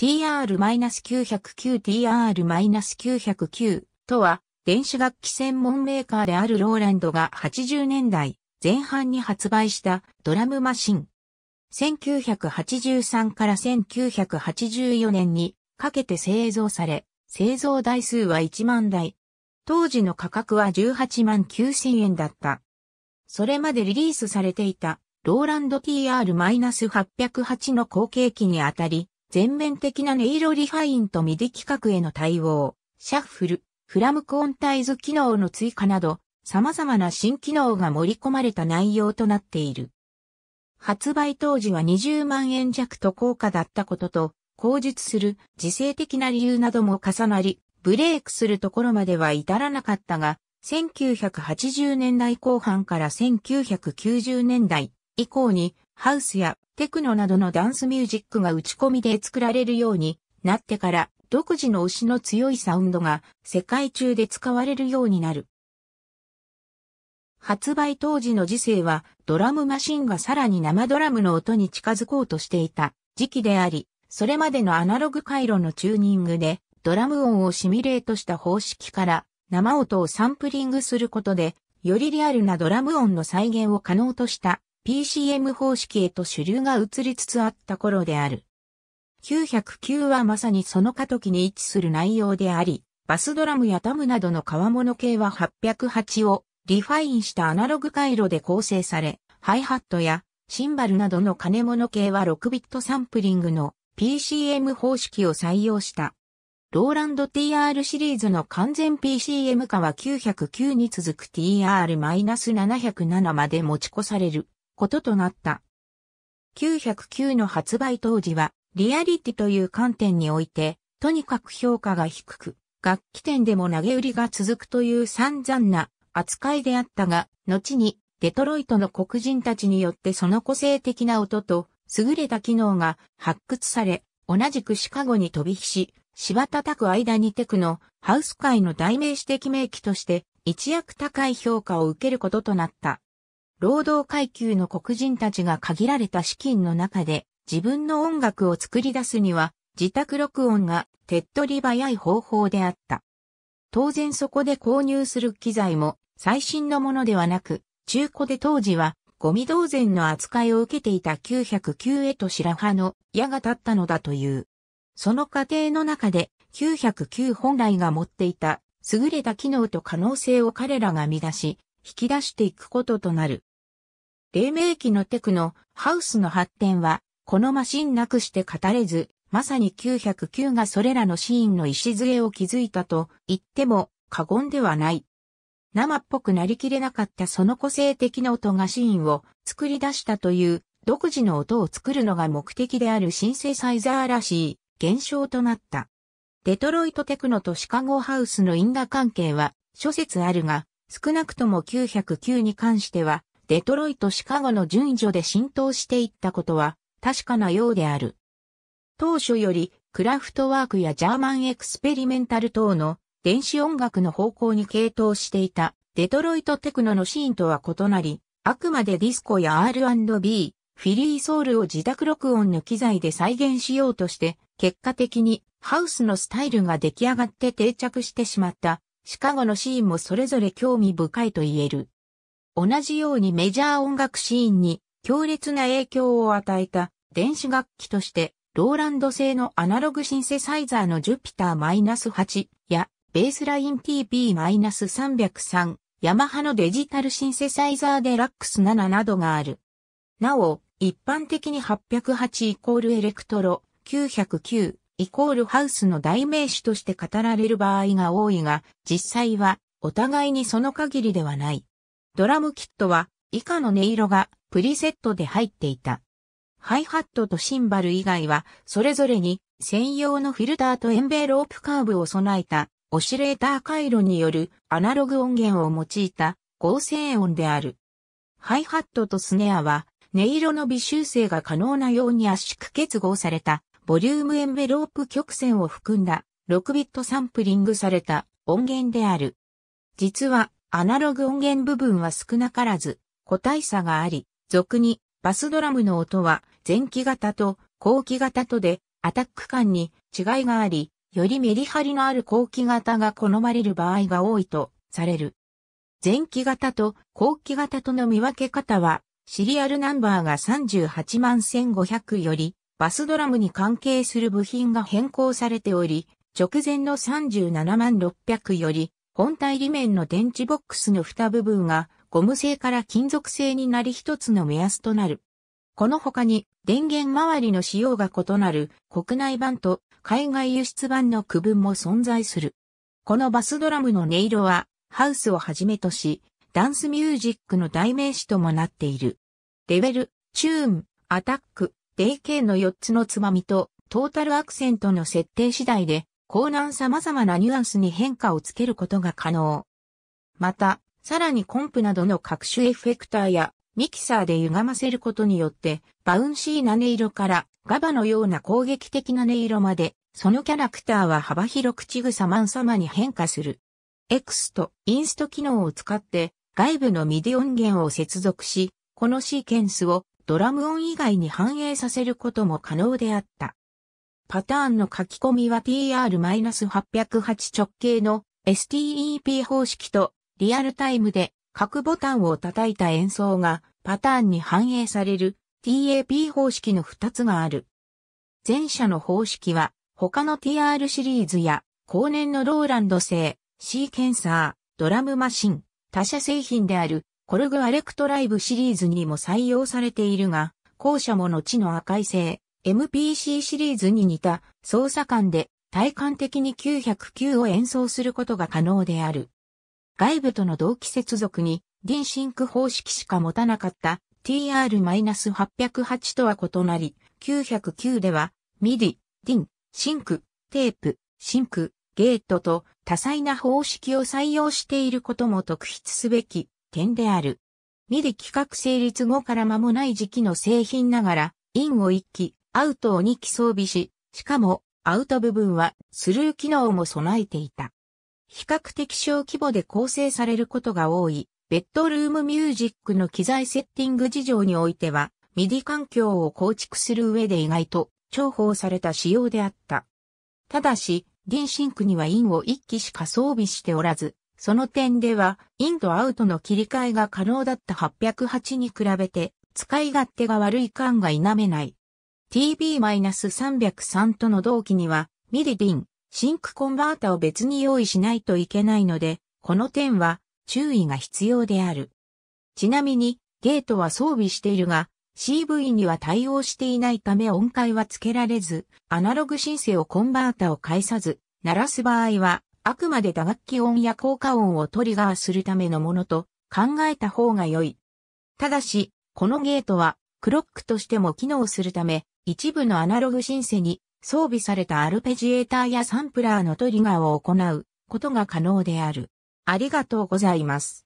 TR-909TR-909 とは、電子楽器専門メーカーであるローランドが80年代前半に発売したドラムマシン。1983から1984年にかけて製造され、製造台数は1万台。当時の価格は18万9000円だった。それまでリリースされていたローランド TR-808 の後継機にあたり、全面的な音色リファインとミディ規格への対応、シャッフル、フラムクオンタイズ機能の追加など、様々な新機能が盛り込まれた内容となっている。発売当時は20万円弱と高価だったことと、口述する自制的な理由なども重なり、ブレイクするところまでは至らなかったが、1980年代後半から1990年代以降にハウスやテクノなどのダンスミュージックが打ち込みで作られるようになってから独自の推しの強いサウンドが世界中で使われるようになる。発売当時の時世はドラムマシンがさらに生ドラムの音に近づこうとしていた時期であり、それまでのアナログ回路のチューニングでドラム音をシミュレートした方式から生音をサンプリングすることでよりリアルなドラム音の再現を可能とした PCM 方式へと主流が移りつつあった頃である。909はまさにその過渡期に位置する内容であり、バスドラムやタムなどの革物系は808をリファインしたアナログ回路で構成され、ハイハットやシンバルなどの金物系は6ビットサンプリングの PCM 方式を採用した。ローランド TR シリーズの完全 PCM 化は909に続く TR-707 まで持ち越される。こととなった。909の発売当時は、リアリティという観点において、とにかく評価が低く、楽器店でも投げ売りが続くという散々な扱いであったが、後にデトロイトの黒人たちによってその個性的な音と優れた機能が発掘され、同じくシカゴに飛び火し、芝叩く間にテクのハウス界の代名詞的名機として一躍高い評価を受けることとなった。労働階級の黒人たちが限られた資金の中で自分の音楽を作り出すには自宅録音が手っ取り早い方法であった。当然そこで購入する機材も最新のものではなく、中古で当時はゴミ同然の扱いを受けていた909へと白羽の矢が立ったのだという。その過程の中で909本来が持っていた優れた機能と可能性を彼らが見出し、引き出していくこととなる。黎明期のテクノ、ハウスの発展は、このマシンなくして語れず、まさに909がそれらのシーンの礎を築いたと言っても過言ではない。生っぽくなりきれなかったその個性的な音がシーンを作り出したという独自の音を作るのが目的であるシンセサイザーらしい現象となった。デトロイトテクノとシカゴハウスの因果関係は諸説あるが、少なくとも909に関してはデトロイト・シカゴの順序で浸透していったことは確かなようである。当初よりクラフトワークやジャーマンエクスペリメンタル等の電子音楽の方向に傾倒していたデトロイトテクノのシーンとは異なり、あくまでディスコや R&B、フィリーソウルを自宅録音の機材で再現しようとして、結果的にハウスのスタイルが出来上がって定着してしまったシカゴのシーンもそれぞれ興味深いと言える。同じようにメジャー音楽シーンに強烈な影響を与えた電子楽器として、ローランド製のアナログシンセサイザーのジュピター -8 やベースライン t p 3 0 3ヤマハのデジタルシンセサイザーデラックス7などがある。なお、一般的に808イコールエレクトロ、909イコールハウスの代名詞として語られる場合が多いが、実際はお互いにその限りではない。ドラムキットは以下の音色がプリセットで入っていた。ハイハットとシンバル以外はそれぞれに専用のフィルターとエンベロープカーブを備えたオシレーター回路によるアナログ音源を用いた合成音である。ハイハットとスネアは音色の微修正が可能なように圧縮結合されたボリュームエンベロープ曲線を含んだ6ビットサンプリングされた音源である。実はアナログ音源部分は少なからず個体差があり、俗にバスドラムの音は前期型と後期型とでアタック感に違いがあり、よりメリハリのある後期型が好まれる場合が多いとされる。前期型と後期型との見分け方は、シリアルナンバーが38万1500より、バスドラムに関係する部品が変更されており、直前の37万600より、本体裏面の電池ボックスの蓋部分がゴム製から金属製になり一つの目安となる。この他に電源周りの仕様が異なる国内版と海外輸出版の区分も存在する。このバスドラムの音色はハウスをはじめとし、ダンスミュージックの代名詞ともなっている。レベル、チューン、アタック、デイケ k の4つのつまみとトータルアクセントの設定次第で高難様々なニュアンスに変化をつけることが可能。また、さらにコンプなどの各種エフェクターやミキサーで歪ませることによって、バウンシーな音色からガバのような攻撃的な音色まで、そのキャラクターは幅広くちぐさまん様に変化する。X とインスト機能を使って外部のミディ音源を接続し、このシーケンスをドラム音以外に反映させることも可能であった。パターンの書き込みは TR-808 直径の STEP 方式とリアルタイムで各ボタンを叩いた演奏がパターンに反映される TAP 方式の2つがある。前者の方式は他の TR シリーズや後年のローランド製、シーケンサー、ドラムマシン、他社製品であるコルグアレクトライブシリーズにも採用されているが、後者も後の赤い製、MPC シリーズに似た操作感で体感的に909を演奏することが可能である。外部との同期接続にィンシンク方式しか持たなかった TR-808 とは異なり、909では MIDI、ディン、シンク、テープ、シンク、ゲートと多彩な方式を採用していることも特筆すべき点である。ミ i 企画成立後から間もない時期の製品ながら、インを一機、アウトを2機装備し、しかも、アウト部分はスルー機能も備えていた。比較的小規模で構成されることが多い、ベッドルームミュージックの機材セッティング事情においては、ミディ環境を構築する上で意外と重宝された仕様であった。ただし、リンシンクにはインを1機しか装備しておらず、その点では、インとアウトの切り替えが可能だった808に比べて、使い勝手が悪い感が否めない。TB-303 との同期には、ミリディン、シンクコンバータを別に用意しないといけないので、この点は注意が必要である。ちなみに、ゲートは装備しているが、CV には対応していないため音階は付けられず、アナログシンセをコンバータを介さず、鳴らす場合は、あくまで打楽器音や効果音をトリガーするためのものと考えた方が良い。ただし、このゲートは、クロックとしても機能するため、一部のアナログシンセに装備されたアルペジエーターやサンプラーのトリガーを行うことが可能である。ありがとうございます。